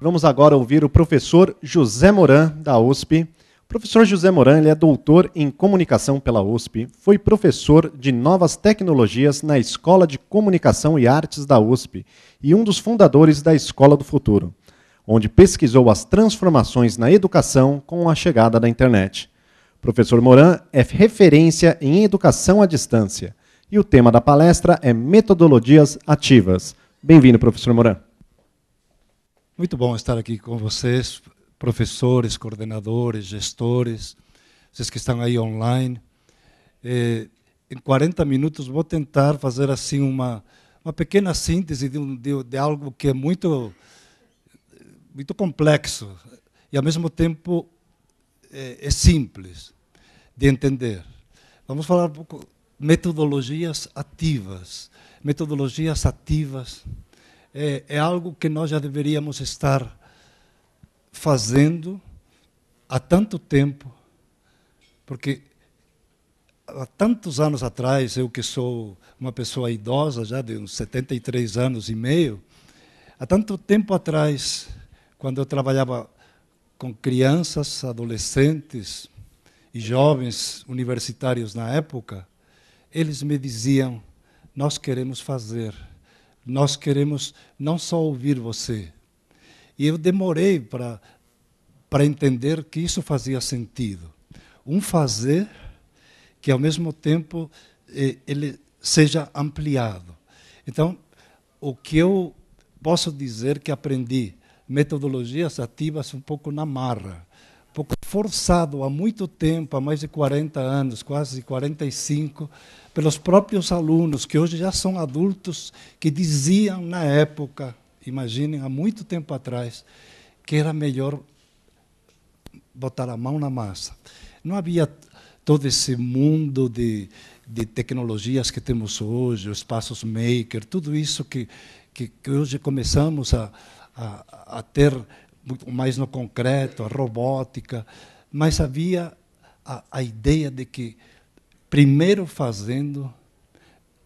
Vamos agora ouvir o professor José Moran, da USP. professor José Moran ele é doutor em comunicação pela USP, foi professor de novas tecnologias na Escola de Comunicação e Artes da USP e um dos fundadores da Escola do Futuro, onde pesquisou as transformações na educação com a chegada da internet. professor Moran é referência em educação à distância e o tema da palestra é Metodologias Ativas. Bem-vindo, professor Moran. Muito bom estar aqui com vocês, professores, coordenadores, gestores, vocês que estão aí online. É, em 40 minutos vou tentar fazer assim uma, uma pequena síntese de, um, de, de algo que é muito, muito complexo e, ao mesmo tempo, é, é simples de entender. Vamos falar um pouco metodologias ativas. Metodologias ativas é, é algo que nós já deveríamos estar fazendo há tanto tempo, porque há tantos anos atrás, eu que sou uma pessoa idosa, já de uns 73 anos e meio, há tanto tempo atrás, quando eu trabalhava com crianças, adolescentes e jovens universitários na época, eles me diziam: Nós queremos fazer nós queremos não só ouvir você. E eu demorei para para entender que isso fazia sentido. Um fazer que ao mesmo tempo ele seja ampliado. Então, o que eu posso dizer que aprendi metodologias ativas um pouco na marra, um pouco forçado há muito tempo, há mais de 40 anos, quase 45, pelos próprios alunos, que hoje já são adultos, que diziam na época, imaginem, há muito tempo atrás, que era melhor botar a mão na massa. Não havia todo esse mundo de, de tecnologias que temos hoje, os espaços maker, tudo isso que, que, que hoje começamos a, a, a ter mais no concreto, a robótica, mas havia a, a ideia de que primeiro fazendo,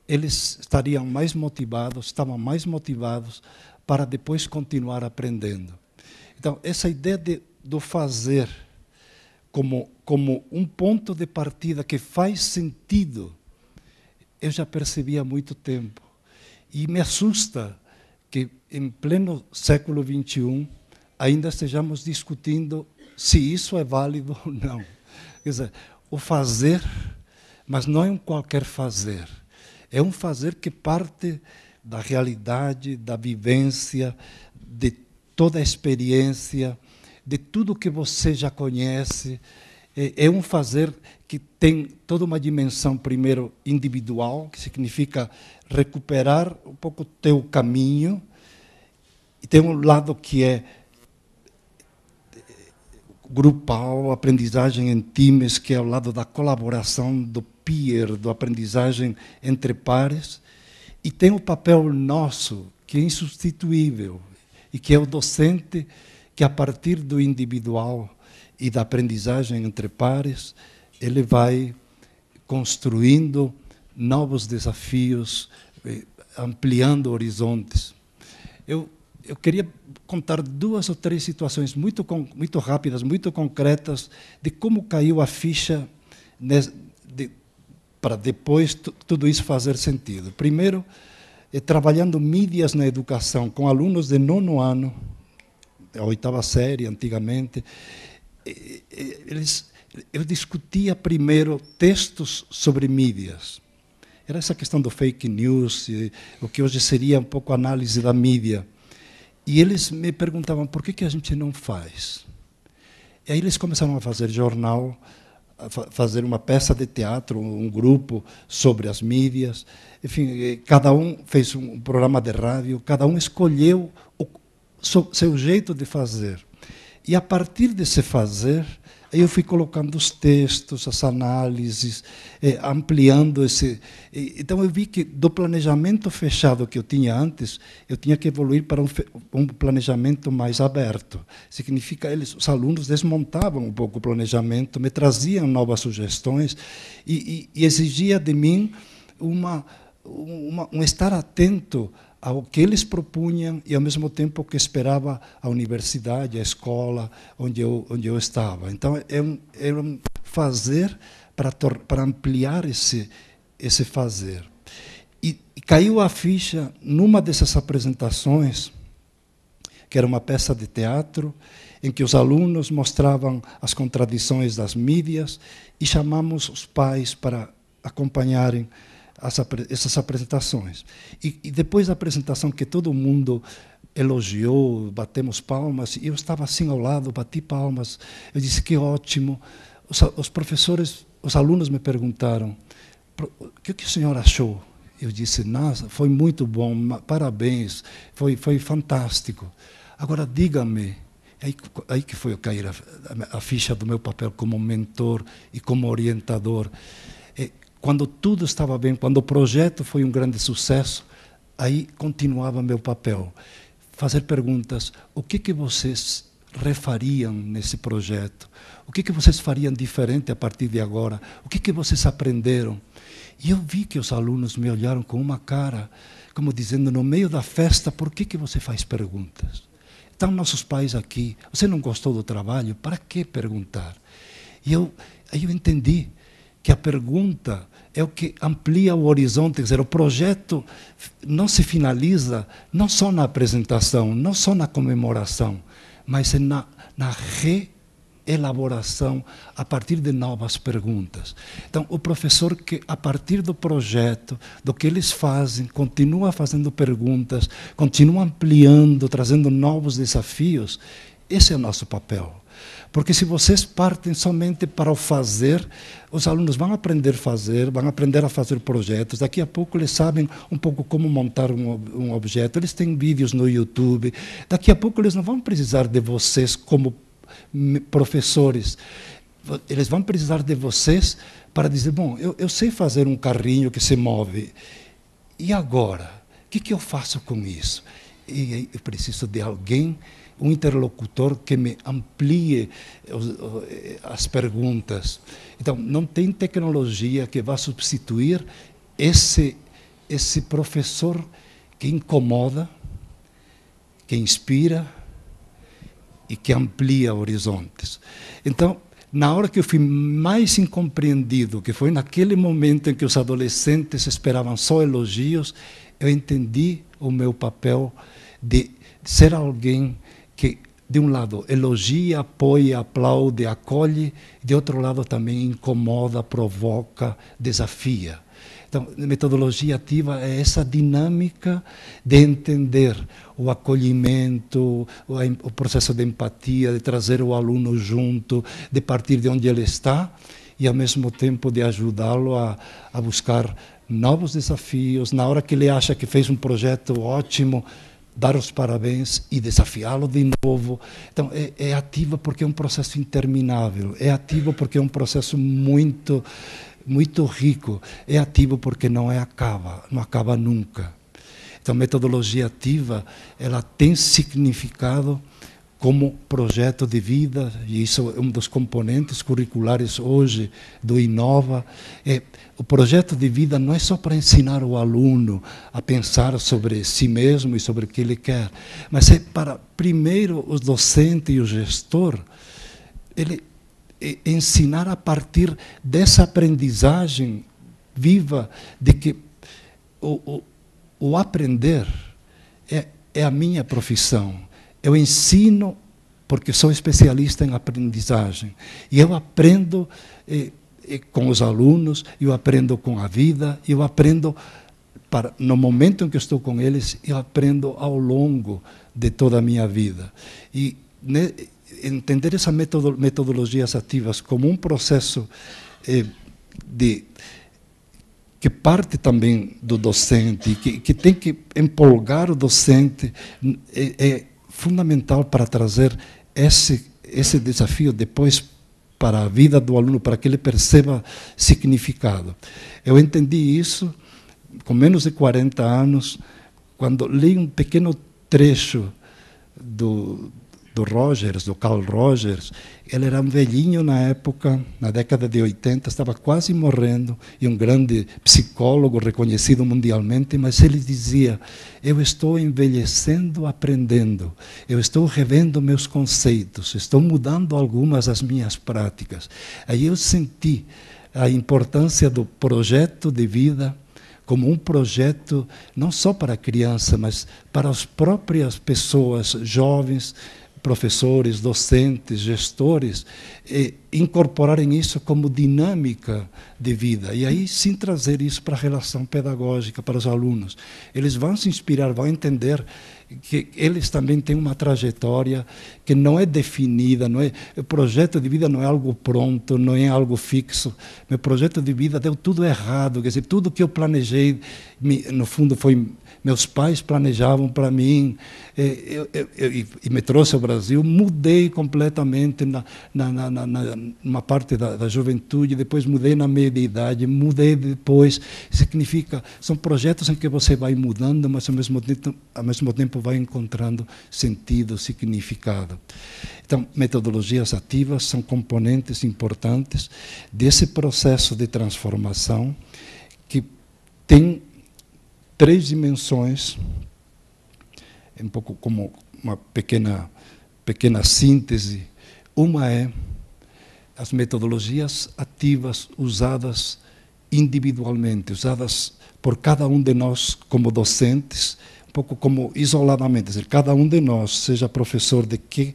eles estariam mais motivados, estavam mais motivados para depois continuar aprendendo. Então, essa ideia de, do fazer como, como um ponto de partida que faz sentido, eu já percebi há muito tempo. E me assusta que, em pleno século XXI, ainda estejamos discutindo se isso é válido ou não. Quer dizer, o fazer mas não é um qualquer fazer. É um fazer que parte da realidade, da vivência, de toda a experiência, de tudo que você já conhece. É, é, um fazer que tem toda uma dimensão, primeiro, individual, que significa recuperar um pouco o teu caminho. E tem um lado que é grupal, aprendizagem em times, que é o lado da colaboração, do peer, do aprendizagem entre pares, e tem o um papel nosso, que é insubstituível, e que é o docente que, a partir do individual e da aprendizagem entre pares, ele vai construindo novos desafios, eh, ampliando horizontes. Eu, eu queria contar duas ou três situações muito, muito rápidas, muito concretas, de como caiu a ficha para depois tudo isso fazer sentido. Primeiro, é trabalhando mídias na educação com alunos de nono ano, a oitava série antigamente, eh, eh, eles, eu discutia primeiro textos sobre mídias. Era essa questão do fake news, o que hoje seria um pouco análise da mídia. E eles me perguntavam por que, que a gente não faz. E aí eles começaram a fazer jornal fazer uma peça de teatro, um grupo sobre as mídias. Enfim, eh, cada um fez um programa de rádio, cada um escolheu o seu jeito de fazer. E a partir desse fazer, eu fui colocando os textos, as análises, eh, ampliando esse. Então eu vi que do planejamento fechado que eu tinha antes, eu tinha que evoluir para um, um planejamento mais aberto. Significa eles, os alunos desmontavam um pouco o planejamento, me traziam novas sugestões e, e, e exigia de mim uma, uma um estar atento ao que eles propunham e ao mesmo tempo que esperava a universidade, a escola onde eu onde eu estava. Então é um, é um fazer para para ampliar esse esse fazer. E, e caiu a ficha numa dessas apresentações que era uma peça de teatro em que os alunos mostravam as contradições das mídias e chamamos os pais para acompanharem as, essas apresentações. E, e, depois da apresentação que todo mundo elogiou, batemos palmas, eu estava assim ao lado, bati palmas, eu disse que ótimo. Os, os professores, os alunos me perguntaram, o que, que o senhor achou? Eu disse, nossa, foi muito bom, parabéns, foi, foi fantástico. Agora, diga-me, é aí, aí que foi eu cair a, a, ficha do meu papel como mentor e como orientador. É, quando tudo estava bem, quando o projeto foi um grande sucesso, aí continuava meu papel. Fazer perguntas: o que, que vocês refariam nesse projeto? O que, que vocês fariam diferente a partir de agora? O que, que vocês aprenderam? E eu vi que os alunos me olharam com uma cara, como dizendo: no meio da festa, por que, que você faz perguntas? Estão nossos pais aqui, você não gostou do trabalho, para que perguntar? E eu, aí eu entendi que a pergunta é o que amplia o horizonte, quer dizer, o projeto não se finaliza não só na apresentação, não só na comemoração, mas é na, na reelaboração a partir de novas perguntas. Então, o professor que, a partir do projeto, do que eles fazem, continua fazendo perguntas, continua ampliando, trazendo novos desafios, esse é o nosso papel. Porque se vocês partem somente para o fazer, os alunos vão aprender a fazer, vão aprender a fazer projetos. Daqui a pouco eles sabem um pouco como montar um, um objeto. Eles têm vídeos no YouTube. Daqui a pouco eles não vão precisar de vocês como professores. Eles vão precisar de vocês para dizer: bom, eu, eu sei fazer um carrinho que se move. E agora? O que, que eu faço com isso? E eu preciso de alguém um interlocutor que me amplie eh, eh, as perguntas. Então, não tem tecnologia que vá substituir esse, esse professor que incomoda, que inspira e que amplia horizontes. Então, na hora que eu fui mais incompreendido, que foi naquele momento em que os adolescentes esperavam só elogios, eu entendi o meu papel de ser alguém que de um lado elogia, apoia, aplaude, acolhe, de outro lado também incomoda, provoca, desafia. Então, metodologia ativa é essa dinâmica de entender o acolhimento, o processo de empatia, de trazer o aluno junto, de partir de onde ele está e, ao mesmo tempo, de ajudá-lo a, a buscar novos desafios. Na hora que ele acha que fez um projeto ótimo, dar os parabéns e desafiá-lo de novo. Então, é, é ativa porque é um processo interminável, é ativo porque é um processo muito, muito rico, é ativo porque não é acaba, não acaba nunca. Então, metodologia ativa, ela tem significado como projeto de vida, e isso é um dos componentes curriculares hoje do Inova. É, o projeto de vida não é só para ensinar o aluno a pensar sobre si mesmo e sobre o que ele quer, mas é para, primeiro, o docente e o gestor, ele é ensinar a partir dessa aprendizagem viva de que o, o, o aprender é, é a minha profissão eu ensino porque sou especialista em aprendizagem. E eu aprendo eh, eh, com os alunos, eu aprendo com a vida, eu aprendo para, no momento em que estou com eles, eu aprendo ao longo de toda a minha vida. E né, entender essas metodologias ativas como um processo eh, de que parte também do docente, que, que tem que empolgar o docente, é, é fundamental para trazer esse, esse desafio depois para a vida do aluno, para que ele perceba significado. Eu entendi isso com menos de 40 anos, quando li um pequeno trecho do do Rogers, do Carl Rogers. Ele era um velhinho na época, na década de 80, estava quase morrendo, e um grande psicólogo reconhecido mundialmente, mas ele dizia: Eu estou envelhecendo aprendendo, eu estou revendo meus conceitos, estou mudando algumas das minhas práticas. Aí eu senti a importância do projeto de vida como um projeto não só para a criança, mas para as próprias pessoas jovens professores, docentes, gestores, incorporarem isso como dinâmica de vida. E aí sim trazer isso para a relação pedagógica, para os alunos. Eles vão se inspirar, vão entender que eles também têm uma trajetória que não é definida, não é, o projeto de vida não é algo pronto, não é algo fixo. Meu projeto de vida deu tudo errado, quer dizer, tudo que eu planejei, no fundo foi meus pais planejavam para mim, eh, eu, eu, eu, e me trouxe ao Brasil, mudei completamente na, na, na, na, na parte da, da, juventude, depois mudei na meia-idade, mudei depois. Significa, são projetos em que você vai mudando, mas ao mesmo tempo, ao mesmo tempo vai encontrando sentido, significado. Então, metodologias ativas são componentes importantes desse processo de transformação que tem três dimensões, é um pouco como uma pequena, pequena síntese. Uma é as metodologias ativas usadas individualmente, usadas por cada um de nós como docentes, um pouco como isoladamente, dizer, cada um de nós, seja professor de que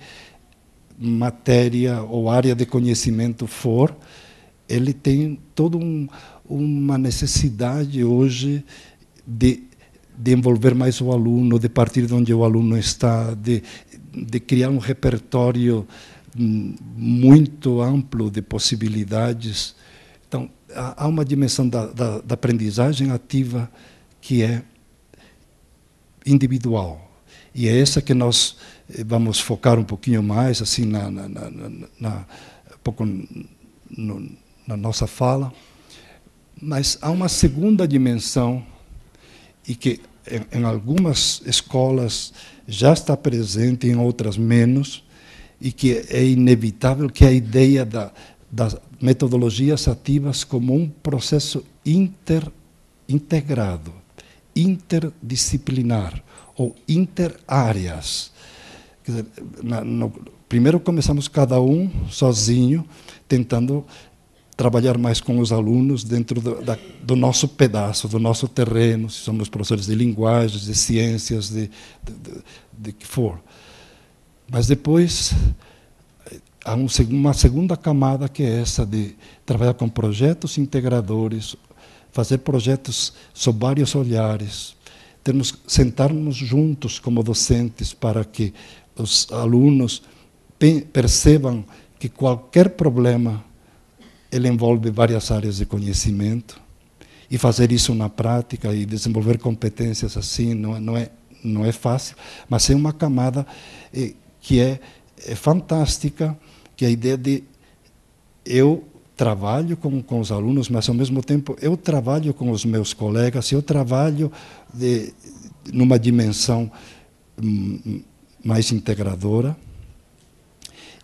matéria ou área de conhecimento for, ele tem toda um, uma necessidade hoje de, de envolver mais o aluno, de partir de onde o aluno está, de, de criar um repertório hum, muito amplo de possibilidades. Então, há uma dimensão da, da, da aprendizagem ativa que é individual. E é essa que nós eh, vamos focar um pouquinho mais, assim, na, na, na, na um pouco no, na nossa fala. Mas há uma segunda dimensão e que em, em algumas escolas já está presente, em outras menos, e que é inevitável que a ideia da, das metodologias ativas como um processo inter, integrado, interdisciplinar ou interáreas. primeiro começamos cada um sozinho, tentando trabalhar mais com os alunos dentro do, da, do nosso pedaço, do nosso terreno, se somos professores de linguagens, de ciências, de, de, de que for. Mas depois há um, uma segunda camada que é essa de trabalhar com projetos integradores, fazer projetos sob vários olhares, termos, sentarmos juntos como docentes para que os alunos percebam que qualquer problema ele envolve várias áreas de conhecimento e fazer isso na prática e desenvolver competências assim não, é, não é não é fácil, mas é uma camada eh, que é, é, fantástica, que é a ideia de eu trabalho com, com os alunos, mas ao mesmo tempo eu trabalho com os meus colegas, eu trabalho de, numa dimensão hum, hum, mais integradora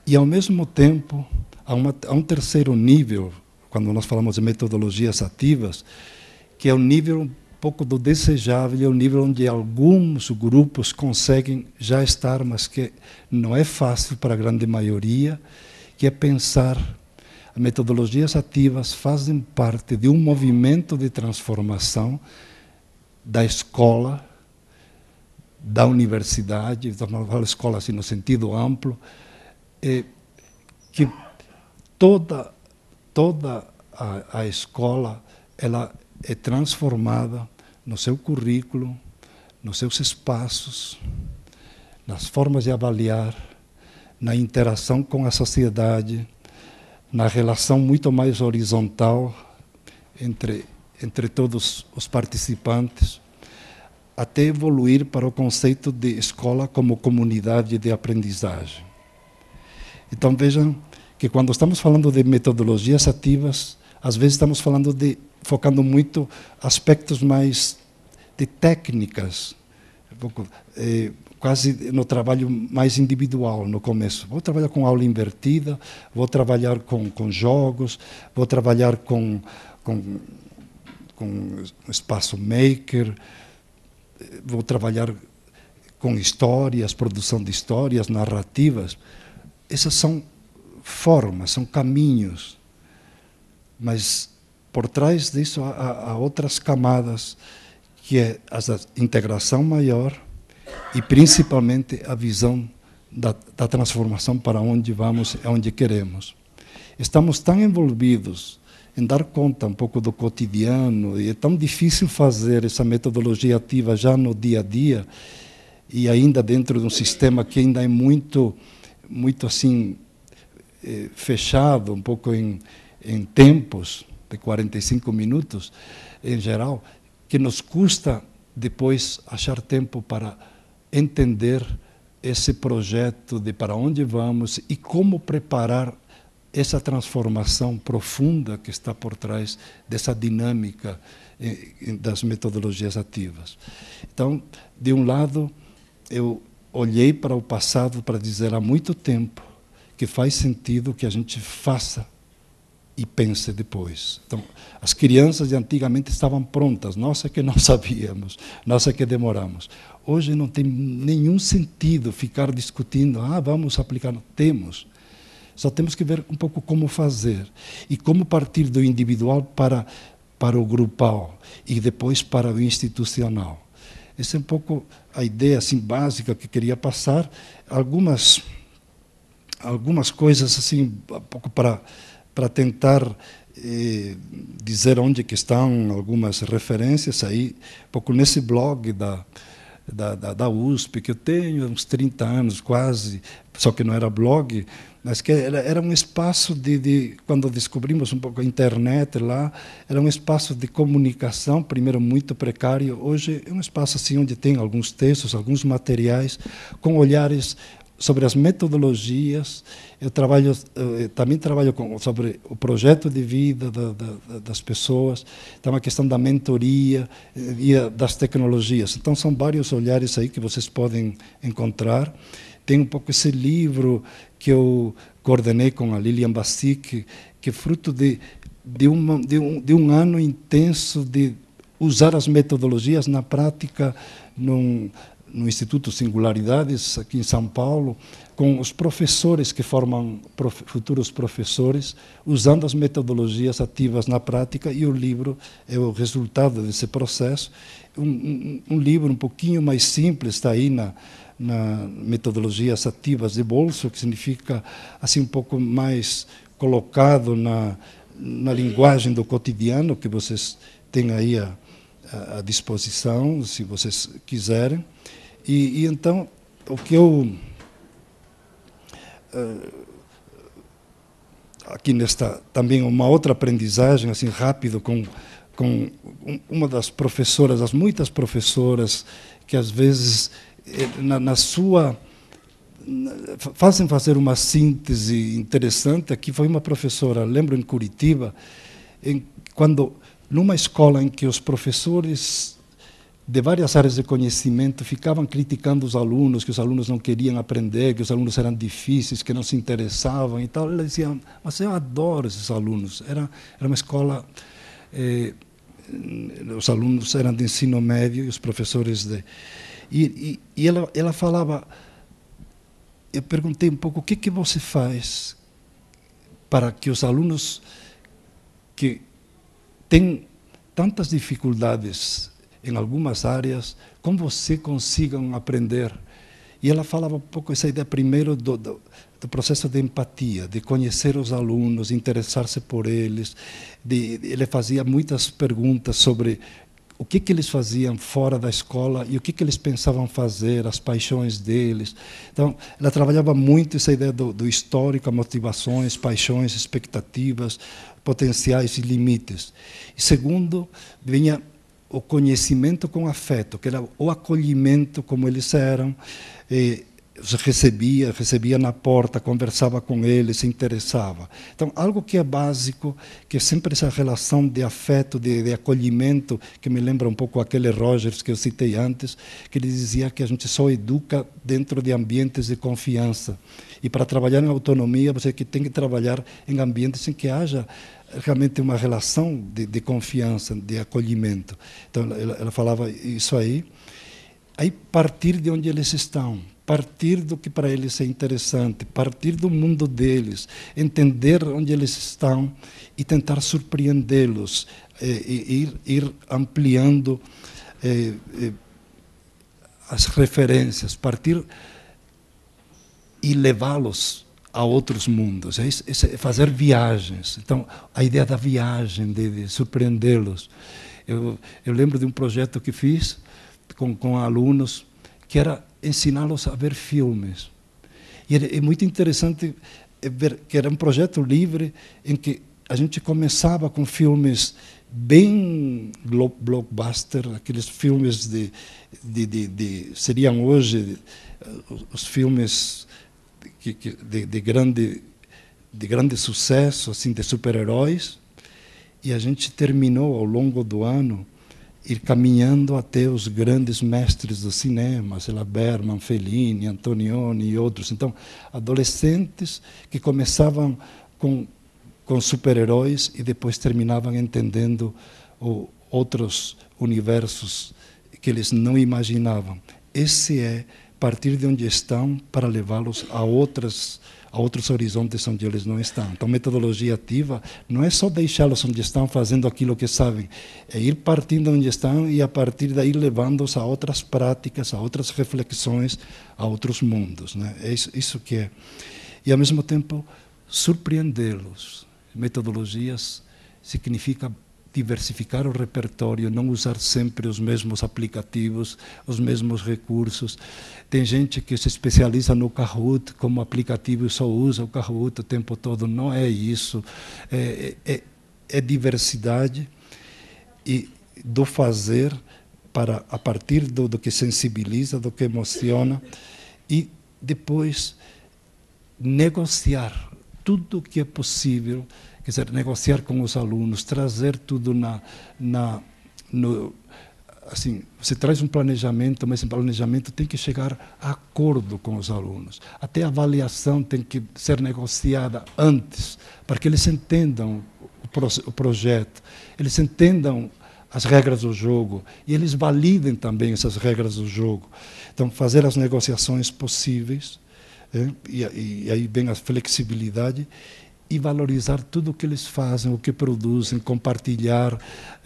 e ao mesmo tempo a, uma, a um terceiro nível, quando nós falamos de metodologias ativas, que é o nível um pouco do desejável, é o nível onde alguns grupos conseguem já estar, mas que não é fácil para a grande maioria, que é pensar. As metodologias ativas fazem parte de um movimento de transformação da escola, da universidade, da escola assim, no sentido amplo, eh, que toda, toda a, a escola ela é transformada no seu currículo, nos seus espaços, nas formas de avaliar, na interação com a sociedade, na relação muito mais horizontal entre, entre todos os participantes, até evoluir para o conceito de escola como comunidade de aprendizagem. Então vejam que quando estamos falando de metodologias ativas, às vezes estamos falando de focando muito aspectos mais de técnicas, eh, quase no trabalho mais individual no começo. Vou trabalhar com aula invertida, vou trabalhar com, com jogos, vou trabalhar com, com, com espaço maker, vou trabalhar com histórias, produção de histórias, narrativas. Essas são formas, são caminhos. Mas por trás disso há, há outras camadas, que é a integração maior e principalmente a visão da, da transformação para onde vamos e onde queremos. Estamos tão envolvidos em dar conta um pouco do cotidiano, e é tão difícil fazer essa metodologia ativa já no dia a dia, e ainda dentro de um sistema que ainda é muito, muito assim, eh, fechado, um pouco em, em tempos de 45 minutos em geral, que nos custa depois achar tempo para entender esse projeto de para onde vamos e como preparar essa transformação profunda que está por trás dessa dinâmica eh, das metodologias ativas. Então, de um lado, eu olhei para o passado para dizer há muito tempo que faz sentido que a gente faça e pense depois. Então, as crianças de antigamente estavam prontas, nós é que não sabíamos, nós é que demoramos. Hoje não tem nenhum sentido ficar discutindo, ah, vamos aplicar. temos. Só temos que ver um pouco como fazer e como partir do individual para, para o grupal e depois para o institucional. Essa é um pouco a ideia assim, básica que queria passar. Algumas algumas coisas assim, pouco para para tentar eh, dizer onde que estão algumas referências aí, pouco nesse blog da, da, da, da, USP, que eu tenho uns 30 anos quase, só que não era blog, mas que era, era um espaço de, de, quando descobrimos um pouco a internet lá, era um espaço de comunicação, primeiro muito precário, hoje é um espaço assim onde tem alguns textos, alguns materiais, com olhares sobre as metodologias. Eu trabalho, eu eh, também trabalho com, sobre o projeto de vida da, da, das pessoas. Então, a questão da mentoria eh, e eh, das tecnologias. Então, são vários olhares aí que vocês podem encontrar. Tem um pouco esse livro que eu coordenei com a Lilian Bastic, que é fruto de, de, uma, de, um, de um ano intenso de usar as metodologias na prática num, no Instituto Singularidades, aqui em São Paulo, com os professores que formam prof, futuros professores, usando as metodologias ativas na prática, e o livro é o resultado desse processo. Um, um, um livro um pouquinho mais simples, está aí na, na metodologias ativas de bolso, que significa assim um pouco mais colocado na, na linguagem do cotidiano, que vocês têm aí a à disposição, se vocês quiserem. E, e então, o que eu. Eh, aqui nesta também uma outra aprendizagem assim rápido com com uma das professoras, as muitas professoras que às vezes eh, na, na sua fazem fazer uma síntese interessante. Aqui foi uma professora, lembro em Curitiba, em, quando numa escola em que os professores de várias áreas de conhecimento ficavam criticando os alunos, que os alunos não queriam aprender, que os alunos eram difíceis, que não se interessavam e tal. Ela dizia, mas eu adoro esses alunos. Era, era uma escola... Eh, os alunos eram de ensino médio e os professores de... E, e, e ela, ela falava... Eu perguntei um pouco, o que, que você faz para que os alunos que têm tantas dificuldades em algumas áreas, como você consigam aprender. E ela falava um pouco essa ideia primeiro do, do, do processo de empatia, de conhecer os alunos, interessar-se por eles. De, ele fazia muitas perguntas sobre o que, que eles faziam fora da escola e o que, que eles pensavam fazer, as paixões deles. Então, ela trabalhava muito essa ideia do, do histórico, motivações, paixões, expectativas, potenciais e limites. E segundo, vinha o conhecimento com afeto, que era o acolhimento como eles eram. E, recebia, recebia na porta, conversava com eles, se interessava. Então, algo que é básico, que é sempre essa relação de afeto, de, de, acolhimento, que me lembra um pouco aquele Rogers que eu citei antes, que ele dizia que a gente só educa dentro de ambientes de confiança. E para trabalhar em autonomia, você tem que trabalhar em ambientes em que haja realmente uma relação de, de confiança, de acolhimento. Então, ela, ela, falava isso aí. Aí, partir de onde eles estão, partir do que para eles é interessante, partir do mundo deles, entender onde eles estão e tentar surpreendê-los, eh, e ir, ir, ampliando eh, eh, as referências, partir e levá-los a outros mundos, é, isso, é fazer viagens. Então, a ideia da viagem, de, de surpreendê-los. Eu, eu, lembro de um projeto que fiz com, com alunos, que era ensiná-los a ver filmes. E é muito interessante é, ver que era um projeto livre em que a gente começava com filmes bem blockbuster, aqueles filmes de, de, de, de seriam hoje eh, os filmes que, que, de, de, grande de grande sucesso assim de super-heróis e a gente terminou ao longo do ano ir caminhando até os grandes mestres do cinema, sei lá, Berman, Fellini, Antonioni e outros. Então, adolescentes que começavam com, com super-heróis e depois terminavam entendendo o, outros universos que eles não imaginavam. Esse é partir de onde estão para levá-los a outras a outros horizontes onde eles não estão. Então, metodologia ativa não é só deixá-los onde estão fazendo aquilo que sabem, é ir partindo onde estão e a partir daí levando-os a outras práticas, a outras reflexões, a outros mundos. Né? É isso, isso que é. E ao mesmo tempo surpreendê-los. Metodologias significa diversificar o repertório, não usar sempre os mesmos aplicativos, os mesmos recursos. Tem gente que se especializa no Kahoot como aplicativo e só usa o Kahoot o tempo todo. Não é isso. É, é, é diversidade e do fazer para a partir do, do que sensibiliza, do que emociona e depois negociar tudo o que é possível quer dizer, negociar com os alunos, trazer tudo na, na no, assim, você traz um planejamento, mas esse planejamento tem que chegar a acordo com os alunos. Até a avaliação tem que ser negociada antes, para que eles entendam o, pro, o projeto, eles entendam as regras do jogo e eles validem também essas regras do jogo. Então, fazer as negociações possíveis, é, e, e aí vem a flexibilidade e valorizar tudo o que eles fazem, o que produzem, compartilhar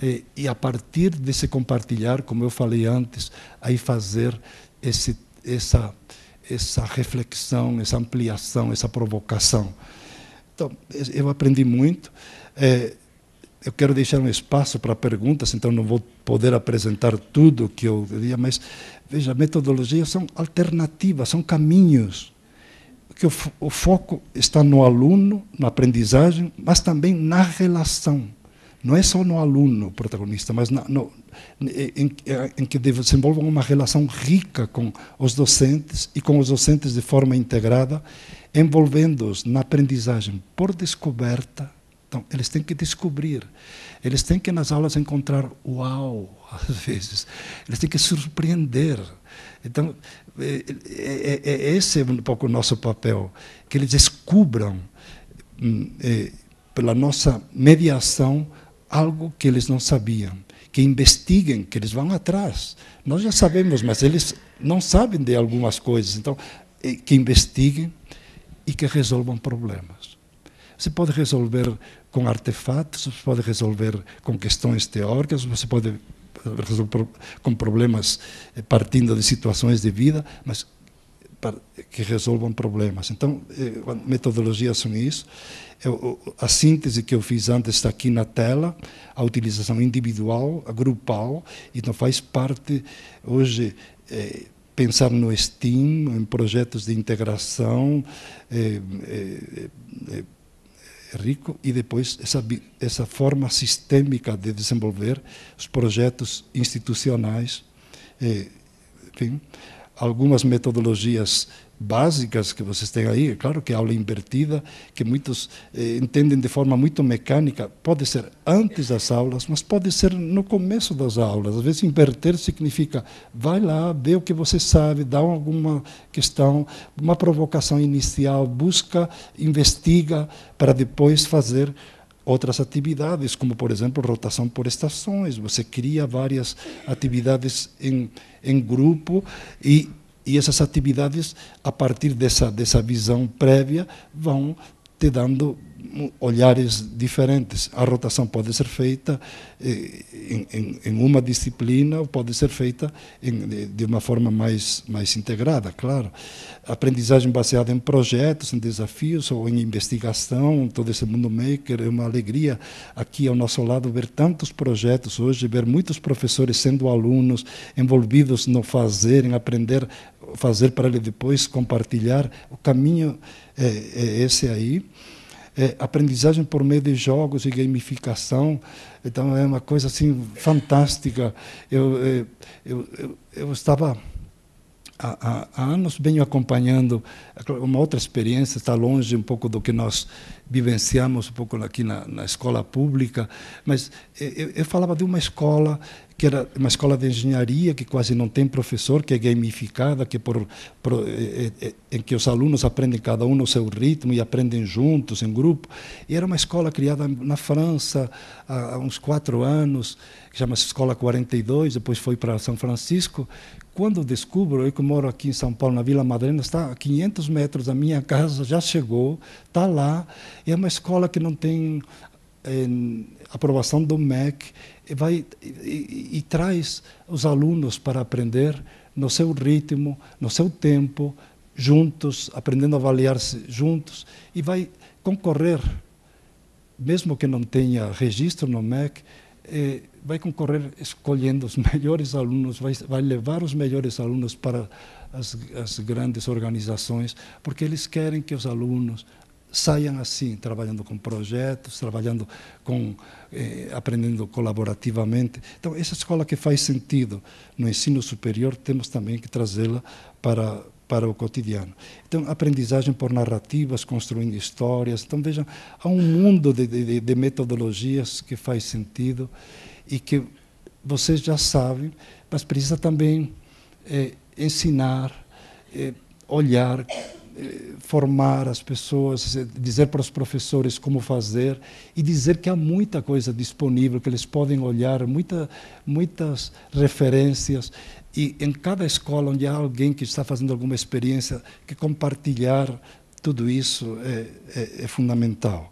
e, eh, e a partir desse compartilhar, como eu falei antes, aí fazer esse, essa essa reflexão, essa ampliação, essa provocação. Então, eu aprendi muito. É, eu quero deixar um espaço para perguntas, então não vou poder apresentar tudo o que eu diria, mas veja, metodologias são alternativas, são caminhos porque o, o foco está no aluno, na aprendizagem, mas também na relação. Não é só no aluno protagonista, mas na, no, em, em, que desenvolvam uma relação rica com os docentes e com os docentes de forma integrada, envolvendo-os na aprendizagem por descoberta então, eles têm que descobrir. Eles têm que nas aulas encontrar uau, às vezes. Eles têm que surpreender. Então, é, é, é esse é um pouco o nosso papel, que eles descubram é, pela nossa mediação algo que eles não sabiam, que investiguem, que eles vão atrás. Nós já sabemos, mas eles não sabem de algumas coisas. Então, que investiguem e que resolvam problemas. Você pode resolver com artefatos, você pode resolver com questões teóricas, você pode resolver com problemas eh, partindo de situações de vida, mas que resolvam problemas. Então, eh, metodologias são isso. Eu, a síntese que eu fiz antes está aqui na tela, a utilização individual, a grupal, então faz parte, hoje, é, pensar no STEAM, em projetos de integração, é, é, rico e depois essa, essa forma sistêmica de desenvolver os projetos institucionais, eh, enfim, algumas metodologias básicas que vocês têm aí, claro que é aula invertida, que muitos eh, entendem de forma muito mecânica, pode ser antes das aulas, mas pode ser no começo das aulas. Às vezes, inverter significa vai lá, vê o que você sabe, dá alguma questão, uma provocação inicial, busca, investiga, para depois fazer outras atividades, como, por exemplo, rotação por estações. Você cria várias atividades em, em grupo e e essas atividades, a partir dessa, dessa visão prévia, vão te dando olhares diferentes. A rotação pode ser feita eh, em, em, em uma disciplina ou pode ser feita em, de uma forma mais, mais integrada, claro. Aprendizagem baseada em projetos, em desafios ou em investigação, todo esse mundo maker é uma alegria aqui ao nosso lado ver tantos projetos hoje, ver muitos professores sendo alunos, envolvidos no fazer, em aprender, fazer para ele depois compartilhar. O caminho é, é esse aí é, aprendizagem por meio de jogos e gamificação. Então, é uma coisa assim fantástica. Eu, é, eu, eu, eu estava há, há anos venho acompanhando é uma outra experiência, está longe um pouco do que nós vivenciamos um pouco aqui na, na escola pública, mas eu, eu falava de uma escola que era uma escola de engenharia que quase não tem professor, que é gamificada, que por, por, é, é, em que os alunos aprendem cada um no seu ritmo e aprendem juntos, em grupo. E era uma escola criada na França há, há uns quatro anos, que chama-se Escola 42, depois foi para São Francisco. Quando descubro, eu que moro aqui em São Paulo, na Vila Madrena, está a 500 metros da minha casa, já chegou, está lá é uma escola que não tem é, aprovação do MEC, e vai e, e, traz os alunos para aprender no seu ritmo, no seu tempo, juntos, aprendendo a avaliar-se juntos, e vai concorrer, mesmo que não tenha registro no MEC, eh, vai concorrer escolhendo os melhores alunos, vai, vai levar os melhores alunos para as, as grandes organizações, porque eles querem que os alunos saiam assim, trabalhando com projetos, trabalhando com eh, aprendendo colaborativamente. Então, essa escola que faz sentido no ensino superior, temos também que trazê-la para para o cotidiano. Então, aprendizagem por narrativas, construindo histórias. Então, vejam, há um mundo de, de, de metodologias que faz sentido e que vocês já sabem, mas precisa também eh, ensinar, eh, olhar, formar as pessoas, dizer para os professores como fazer e dizer que há muita coisa disponível, que eles podem olhar, muita, muitas referências. E em cada escola onde há alguém que está fazendo alguma experiência, que compartilhar tudo isso é, é, é fundamental.